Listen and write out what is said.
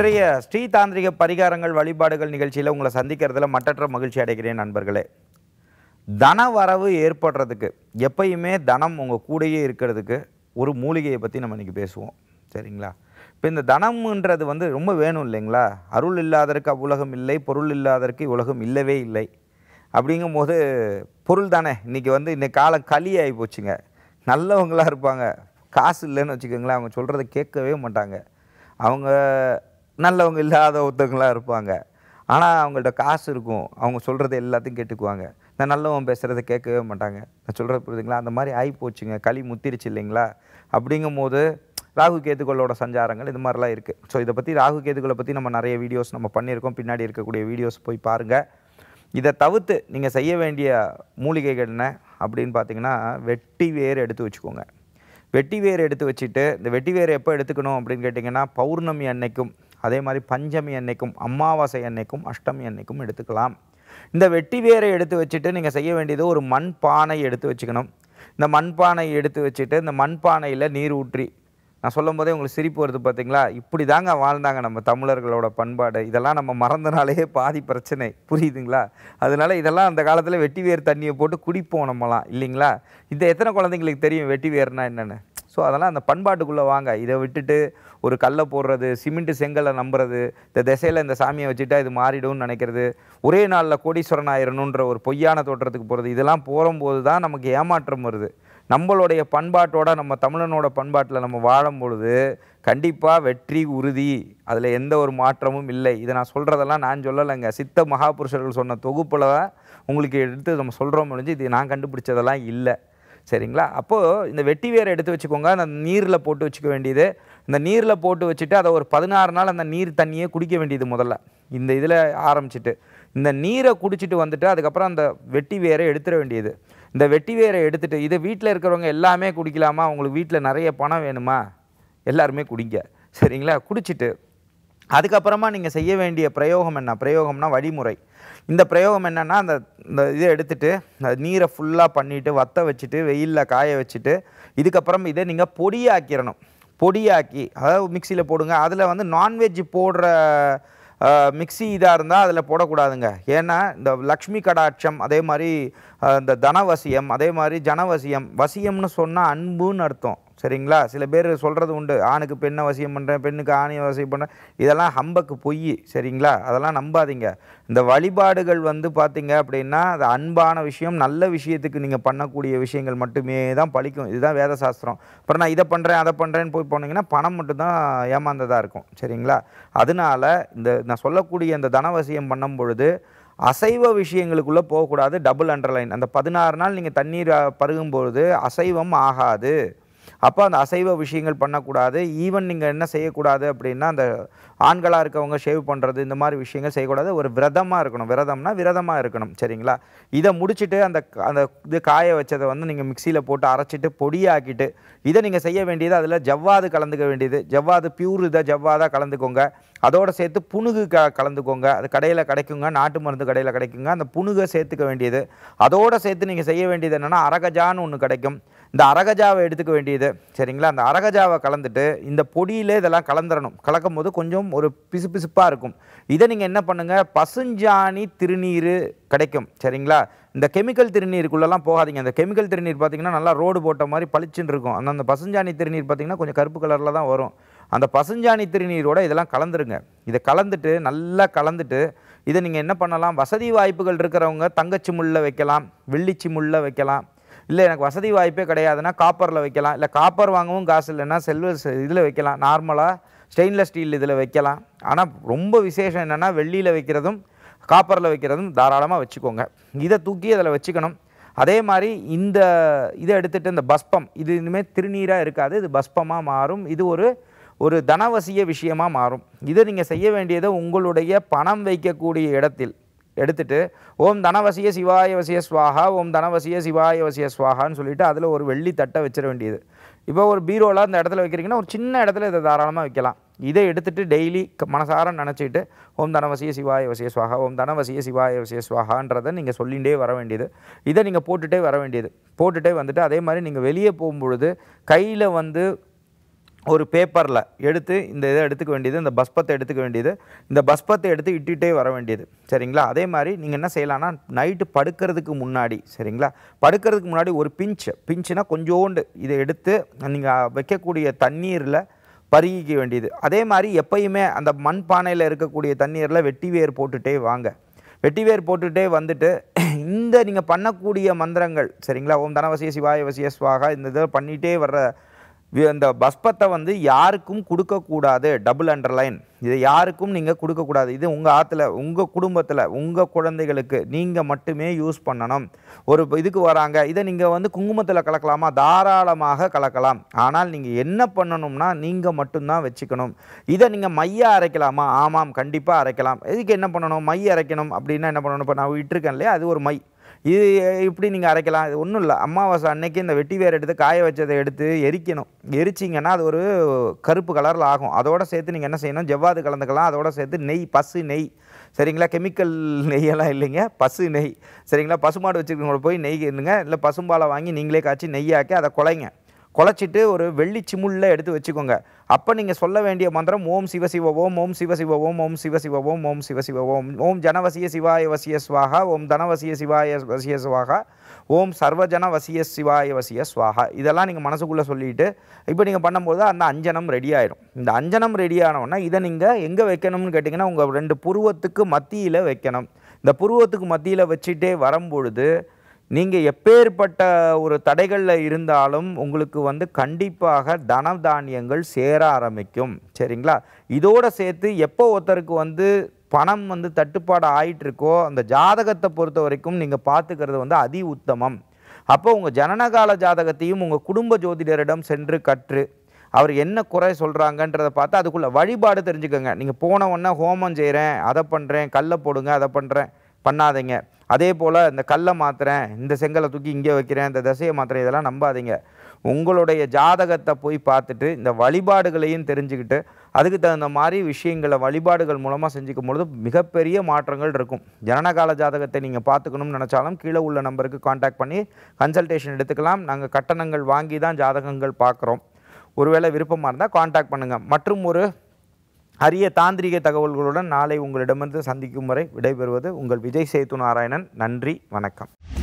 இன்றைய ஸ்ரீ தாந்திரிக பரிகாரங்கள் வழிபாடுகள் நிகழ்ச்சியில் உங்களை சந்திக்கிறதுல மற்றற்ற மகிழ்ச்சி அடைகிறேன் நண்பர்களே தன வரவு ஏற்படுறதுக்கு எப்பயுமே தனம் உங்கள் கூடையே இருக்கிறதுக்கு ஒரு மூலிகையை பற்றி நம்ம இன்றைக்கி பேசுவோம் சரிங்களா இப்போ இந்த தனம்ன்றது வந்து ரொம்ப வேணும் இல்லைங்களா அருள் இல்லாதற்கு அவ்வுலகம் இல்லை பொருள் இல்லாதற்கு உலகம் இல்லவே இல்லை அப்படிங்கும்போது பொருள் தானே இன்றைக்கி வந்து இன்றைக்கி காலம் களி ஆகி போச்சுங்க நல்லவங்களாக இருப்பாங்க காசு இல்லைன்னு வச்சுக்கோங்களேன் அவங்க சொல்கிறத கேட்கவே மாட்டாங்க அவங்க நல்லவங்க இல்லாத ஒருத்தவங்களாக இருப்பாங்க ஆனால் அவங்கள்ட்ட காசு இருக்கும் அவங்க சொல்கிறது எல்லாத்தையும் கேட்டுக்குவாங்க நான் நல்லவன் பேசுகிறத கேட்கவே மாட்டாங்க நான் சொல்கிறது புரியுதுங்களா அந்த மாதிரி ஆகி போச்சுங்க களி முத்திருச்சு இல்லைங்களா அப்படிங்கும் போது ராகு கேதுகளோட சஞ்சாரங்கள் இது மாதிரிலாம் இருக்குது ஸோ இதை பற்றி ராகு கேதுகளை பற்றி நம்ம நிறைய வீடியோஸ் நம்ம பண்ணியிருக்கோம் பின்னாடி இருக்கக்கூடிய வீடியோஸ் போய் பாருங்கள் இதை தவிர்த்து நீங்கள் செய்ய வேண்டிய மூலிகைகள் என்ன அப்படின்னு பார்த்தீங்கன்னா வெட்டி வேர் எடுத்து வச்சுக்கோங்க வெட்டி வேர் எடுத்து வச்சுட்டு இந்த வெட்டி வேர் எப்போ எடுத்துக்கணும் அப்படின்னு கேட்டிங்கன்னா பௌர்ணமி அன்னைக்கும் அதே மாதிரி பஞ்சமி அன்னைக்கும் அமாவாசை அன்னைக்கும் அஷ்டமி அன்னைக்கும் எடுத்துக்கலாம் இந்த வெட்டி வேரை எடுத்து வச்சுட்டு நீங்கள் செய்ய வேண்டியது ஒரு மண் பானை எடுத்து வச்சுக்கணும் இந்த மண்பானை எடுத்து வச்சுட்டு இந்த மண்பானையில் நீர் ஊற்றி நான் சொல்லும் போதே உங்களுக்கு சிரிப்பு வருது பார்த்தீங்களா இப்படி தாங்க வாழ்ந்தாங்க நம்ம தமிழர்களோட பண்பாடு இதெல்லாம் நம்ம மறந்தனாலேயே பாதி பிரச்சனை புரியுதுங்களா அதனால இதெல்லாம் அந்த காலத்தில் வெட்டி வேர் தண்ணியை போட்டு குடிப்போம் நம்மலாம் இல்லைங்களா இந்த எத்தனை குழந்தைங்களுக்கு தெரியும் வெட்டி வேர்னா என்னென்னு ஸோ அதெல்லாம் அந்த பண்பாட்டுக்குள்ளே வாங்க இதை விட்டுட்டு ஒரு கல்லை போடுறது சிமெண்ட்டு செங்கலை நம்புறது இந்த திசையில் இந்த சாமியை வச்சுட்டா இது மாறிடும்னு நினைக்கிறது ஒரே நாளில் கோடீஸ்வரன் ஆயிரணுன்ற ஒரு பொய்யான தோற்றத்துக்கு போகிறது இதெல்லாம் போகும்போது தான் நமக்கு ஏமாற்றம் வருது நம்மளுடைய பண்பாட்டோட நம்ம தமிழனோட பண்பாட்டில் நம்ம வாழும் பொழுது கண்டிப்பாக வெற்றி உறுதி அதில் எந்த ஒரு மாற்றமும் இல்லை இதை நான் சொல்கிறதெல்லாம் நான் சொல்லலைங்க சித்த மகாபுருஷர்கள் சொன்ன தொகுப்பில் உங்களுக்கு எடுத்து நம்ம சொல்கிறோம் முடிஞ்சு இது நான் கண்டுபிடிச்சதெல்லாம் இல்லை சரிங்களா அப்போது இந்த வெட்டி வேரை எடுத்து வச்சுக்கோங்க அந்த நீரில் போட்டு வச்சுக்க வேண்டியது இந்த நீரில் போட்டு வச்சுட்டு அதை ஒரு பதினாறு நாள் அந்த நீர் தண்ணியே குடிக்க வேண்டியது முதல்ல இந்த இதில் ஆரம்பிச்சிட்டு இந்த நீரை குடிச்சிட்டு வந்துட்டு அதுக்கப்புறம் அந்த வெட்டி வேரை எடுத்துட வேண்டியது இந்த வெட்டி வேரை எடுத்துகிட்டு இதை வீட்டில் இருக்கிறவங்க எல்லாமே குடிக்கலாமா உங்களுக்கு வீட்டில் நிறைய பணம் வேணுமா எல்லாருமே குடிங்க சரிங்களா குடிச்சிட்டு அதுக்கப்புறமா நீங்கள் செய்ய வேண்டிய பிரயோகம் என்ன பிரயோகம்னா வழிமுறை இந்த பிரயோகம் என்னென்னா அந்த இந்த இதை எடுத்துகிட்டு அந்த நீரை ஃபுல்லாக பண்ணிவிட்டு வத்த வச்சுட்டு வெயிலில் காய வச்சுட்டு இதுக்கப்புறம் இதை நீங்கள் பொடியாக்கிடணும் பொடியாக்கி அதாவது மிக்சியில் போடுங்க அதில் வந்து நான்வெஜ் போடுற மிக்சி இதாக இருந்தால் அதில் போடக்கூடாதுங்க ஏன்னா இந்த லக்ஷ்மி கடாட்சம் அதே மாதிரி இந்த தனவசியம் அதே மாதிரி ஜனவசியம் வசியம்னு சொன்னால் அன்புன்னு அர்த்தம் சரிங்களா சில பேர் சொல்கிறது உண்டு ஆணுக்கு பெண்ணை வசியம் பண்ணுறேன் பெண்ணுக்கு ஆணையை வசியம் பண்ணுறேன் இதெல்லாம் ஹம்பக்கு பொய் சரிங்களா அதெல்லாம் நம்பாதீங்க இந்த வழிபாடுகள் வந்து பார்த்திங்க அப்படின்னா அது அன்பான விஷயம் நல்ல விஷயத்துக்கு நீங்கள் பண்ணக்கூடிய விஷயங்கள் மட்டுமே தான் பழிக்கும் இதுதான் வேத சாஸ்திரம் அப்புறம் நான் இதை பண்ணுறேன் அதை பண்ணுறேன்னு போய் போனீங்கன்னா பணம் மட்டும்தான் ஏமாந்ததாக இருக்கும் சரிங்களா அதனால் இந்த நான் சொல்லக்கூடிய இந்த தனவசியம் பண்ணும் பொழுது அசைவ விஷயங்களுக்குள்ளே போகக்கூடாது டபுள் அண்டர்லைன் அந்த பதினாறு நாள் நீங்கள் தண்ணீர் பருகும்போது அசைவம் ஆகாது அப்போ அந்த அசைவ விஷயங்கள் பண்ணக்கூடாது ஈவன் நீங்கள் என்ன செய்யக்கூடாது அப்படின்னா அந்த ஆண்களாக இருக்கவங்க ஷேவ் பண்ணுறது இந்த மாதிரி விஷயங்கள் செய்யக்கூடாது ஒரு விரதமாக இருக்கணும் விரதம்னா விரதமாக இருக்கணும் சரிங்களா இதை முடிச்சுட்டு அந்த அந்த இது காய வச்சதை வந்து நீங்கள் மிக்சியில் போட்டு அரைச்சிட்டு பொடியாக்கிட்டு இதை நீங்கள் செய்ய வேண்டியது அதில் ஜவ்வாது கலந்துக்க வேண்டியது ஜவ்வாது பியூர் இதை ஜவ்வாதாக கலந்துக்கோங்க அதோடு சேர்த்து புணுகு க கலந்துக்கோங்க அது கடையில் கிடைக்குங்க நாட்டு மருந்து கடையில் கிடைக்குங்க அந்த புணுகை சேர்த்துக்க வேண்டியது அதோடு சேர்த்து நீங்கள் செய்ய வேண்டியது என்னென்னா அரகஜான்னு ஒன்று கிடைக்கும் இந்த அரகஜாவை எடுத்துக்க வேண்டியது சரிங்களா அந்த அரகஜாவை கலந்துட்டு இந்த பொடியில் இதெல்லாம் கலந்துடணும் கலக்கும் போது கொஞ்சம் ஒரு பிசு பிசுப்பாக இருக்கும் இதை நீங்கள் என்ன பண்ணுங்கள் பசுஞ்சாணி திருநீர் கிடைக்கும் சரிங்களா இந்த கெமிக்கல் திருநீருக்குள்ளெல்லாம் போகாதீங்க அந்த கெமிக்கல் திருநீர் பார்த்திங்கன்னா நல்லா ரோடு போட்ட மாதிரி பளிச்சுன்னு இருக்கும் அந்த அந்த பசுஞ்சாணி திருநீர் பார்த்திங்கன்னா கொஞ்சம் கருப்பு கலரில் தான் வரும் அந்த பசுஞ்சாணி திருநீரோடு இதெல்லாம் கலந்துருங்க இதை கலந்துட்டு நல்லா கலந்துட்டு இதை நீங்கள் என்ன பண்ணலாம் வசதி வாய்ப்புகள் இருக்கிறவங்க தங்கச்சி முள்ள வைக்கலாம் வெள்ளிச்சி முள்ள வைக்கலாம் இல்லை எனக்கு வசதி வாய்ப்பே கிடையாதுன்னா காப்பரில் வைக்கலாம் இல்லை காப்பர் வாங்கவும் காசு இல்லைன்னா செல்வர் இதில் வைக்கலாம் நார்மலாக ஸ்டெயின்லெஸ் ஸ்டீல் இதில் வைக்கலாம் ஆனால் ரொம்ப விசேஷம் என்னென்னா வெள்ளியில் வைக்கிறதும் காப்பரில் வைக்கிறதும் தாராளமாக வச்சுக்கோங்க இதை தூக்கி அதில் வச்சுக்கணும் அதே மாதிரி இந்த இதை எடுத்துகிட்டு இந்த பஸ்பம் இது இனிமேல் திருநீராக இருக்காது இது பஸ்பமாக மாறும் இது ஒரு ஒரு தனவசிய விஷயமாக மாறும் இதை நீங்கள் செய்ய வேண்டியதை உங்களுடைய பணம் வைக்கக்கூடிய இடத்தில் எடுத்துட்டு ஓம் தனவசிய சிவாய வசிய ஸ்வாகா ஓம் தனவசிய சிவாய வசிய சுவாகான்னு சொல்லிவிட்டு அதில் ஒரு வெள்ளி தட்டை வச்சிட வேண்டியது இப்போ ஒரு பீரோவில் அந்த இடத்துல வைக்கிறீங்கன்னா ஒரு சின்ன இடத்துல இதை தாராளமாக வைக்கலாம் இதை எடுத்துகிட்டு டெய்லி மனசார நினச்சிட்டு ஓம் தனவசிய சிவாய வசிய சுவாகா ஓம் தனவசிய சிவாய வசிய சுவாகான்றதை நீங்கள் சொல்லிகிட்டே வர வேண்டியது இதை நீங்கள் போட்டுகிட்டே வர வேண்டியது போட்டுகிட்டே வந்துட்டு அதே மாதிரி நீங்கள் வெளியே போகும்பொழுது கையில் வந்து ஒரு பேப்பரில் எடுத்து இந்த இதை எடுத்துக்க வேண்டியது இந்த பஸ்பத்தை எடுத்துக்க வேண்டியது இந்த பஸ்பத்தை எடுத்து இட்டுகிட்டே வர வேண்டியது சரிங்களா அதே மாதிரி நீங்கள் என்ன செய்யலான்னா நைட்டு படுக்கிறதுக்கு முன்னாடி சரிங்களா படுக்கிறதுக்கு முன்னாடி ஒரு பிஞ்சு பிஞ்சுனா கொஞ்சோண்டு இதை எடுத்து நீங்கள் வைக்கக்கூடிய தண்ணீரில் பருகிக்க வேண்டியது அதே மாதிரி எப்பயுமே அந்த மண் பானையில் இருக்கக்கூடிய தண்ணீரில் வெட்டி வேர் போட்டுகிட்டே வாங்க வெட்டி வேர் போட்டுகிட்டே வந்துட்டு இந்த நீங்கள் பண்ணக்கூடிய மந்திரங்கள் சரிங்களா ஓம் தனவசிய சிவாய வசிய சுவாகா இந்த இதை பண்ணிகிட்டே வர்ற இந்த பஸ்பத்தை வந்து யாருக்கும் கொடுக்கக்கூடாது டபுள் அண்டர்லைன் இதை யாருக்கும் நீங்கள் கொடுக்கக்கூடாது இது உங்கள் ஆற்றுல உங்கள் குடும்பத்தில் உங்கள் குழந்தைகளுக்கு நீங்கள் மட்டுமே யூஸ் பண்ணணும் ஒரு இதுக்கு வராங்க இதை நீங்கள் வந்து குங்குமத்தில் கலக்கலாமா தாராளமாக கலக்கலாம் ஆனால் நீங்கள் என்ன பண்ணணும்னா நீங்கள் மட்டும்தான் வச்சுக்கணும் இதை நீங்கள் மையாக அரைக்கலாமா ஆமாம் கண்டிப்பாக அரைக்கலாம் இதுக்கு என்ன பண்ணணும் மை அரைக்கணும் அப்படின்னா என்ன பண்ணணும் இப்போ நான் விட்டுருக்கேன் இல்லையா அது ஒரு மை இது இப்படி நீங்கள் அரைக்கலாம் இது ஒன்றும் இல்லை அமாவாசை அன்னைக்கு இந்த வெட்டி வேர் எடுத்து காய வச்சதை எடுத்து எரிக்கணும் எரிச்சிங்கன்னா அது ஒரு கருப்பு கலரில் ஆகும் அதோடு சேர்த்து நீங்கள் என்ன செய்யணும் ஜவ்வாது கலந்துக்கலாம் அதோடு சேர்த்து நெய் பசு நெய் சரிங்களா கெமிக்கல் நெய்யெல்லாம் இல்லைங்க பசு நெய் சரிங்களா பசுமாடு வச்சுருக்கவங்கள போய் நெய் இருந்துங்க இல்லை பசும்பாலை வாங்கி நீங்களே காய்ச்சி நெய்யாக்கி அதை குலைங்க குழச்சிட்டு ஒரு வெள்ளி சிமுள்ள எடுத்து வச்சுக்கோங்க அப்போ நீங்கள் சொல்ல வேண்டிய மந்திரம் ஓம் சிவசிவ ஓம் ஓம் சிவசிவ ஓம் ஓம் சிவசிவ ஓம் ஓம் சிவசிவ ஓம் ஓம் ஜனவசிய சிவாய வசிய சுவாகா ஓம் தனவசிய சிவாய வசிய சுவாகா ஓம் சர்வஜன வசிய சிவாய வசிய சுவாகா இதெல்லாம் நீங்கள் மனசுக்குள்ளே சொல்லிட்டு இப்போ நீங்கள் பண்ணும்போது அந்த அஞ்சனம் ரெடி ஆயிடும் இந்த அஞ்சனம் ரெடி ஆனோன்னா இதை நீங்கள் எங்கே வைக்கணும்னு கேட்டிங்கன்னா உங்கள் ரெண்டு புருவத்துக்கு மத்தியில் வைக்கணும் இந்த புருவத்துக்கு மத்தியில் வச்சுட்டே வரும்பொழுது நீங்கள் எப்பேற்பட்ட ஒரு தடைகளில் இருந்தாலும் உங்களுக்கு வந்து கண்டிப்பாக தன தானியங்கள் சேர ஆரம்பிக்கும் சரிங்களா இதோடு சேர்த்து எப்போ ஒருத்தருக்கு வந்து பணம் வந்து தட்டுப்பாடு ஆயிட்டுருக்கோ அந்த ஜாதகத்தை பொறுத்த வரைக்கும் நீங்கள் பார்த்துக்கிறது வந்து அதி உத்தமம் அப்போ உங்கள் ஜனனகால ஜாதகத்தையும் உங்கள் குடும்ப ஜோதிடரிடம் சென்று கற்று அவர் என்ன குறை சொல்கிறாங்கன்றதை பார்த்து அதுக்குள்ளே வழிபாடு தெரிஞ்சுக்கோங்க நீங்கள் போன உடனே ஹோமம் செய்கிறேன் அதை பண்ணுறேன் கல்லை போடுங்க அதை பண்ணுறேன் பண்ணாதீங்க அதே போல் இந்த கல்லை மாத்திரேன் இந்த செங்கலை தூக்கி இங்கே வைக்கிறேன் இந்த தசையை மாத்திரை இதெல்லாம் நம்பாதீங்க உங்களுடைய ஜாதகத்தை போய் பார்த்துட்டு இந்த வழிபாடுகளையும் தெரிஞ்சுக்கிட்டு அதுக்கு தகுந்த மாதிரி விஷயங்களை வழிபாடுகள் மூலமாக செஞ்சுக்கும் பொழுது மிகப்பெரிய மாற்றங்கள் இருக்கும் ஜனனகால ஜாதகத்தை நீங்கள் பார்த்துக்கணும்னு நினச்சாலும் கீழே உள்ள நம்பருக்கு காண்டாக்ட் பண்ணி கன்சல்டேஷன் எடுத்துக்கலாம் நாங்கள் கட்டணங்கள் வாங்கி தான் ஜாதகங்கள் பார்க்குறோம் ஒருவேளை விருப்பமாக இருந்தால் காண்டாக்ட் பண்ணுங்கள் மற்றும் ஒரு அரிய தாந்திரிக தகவல்களுடன் நாளை உங்களிடமிருந்து சந்திக்கும் வரை விடைபெறுவது உங்கள் விஜய் சேத்து நாராயணன் நன்றி வணக்கம்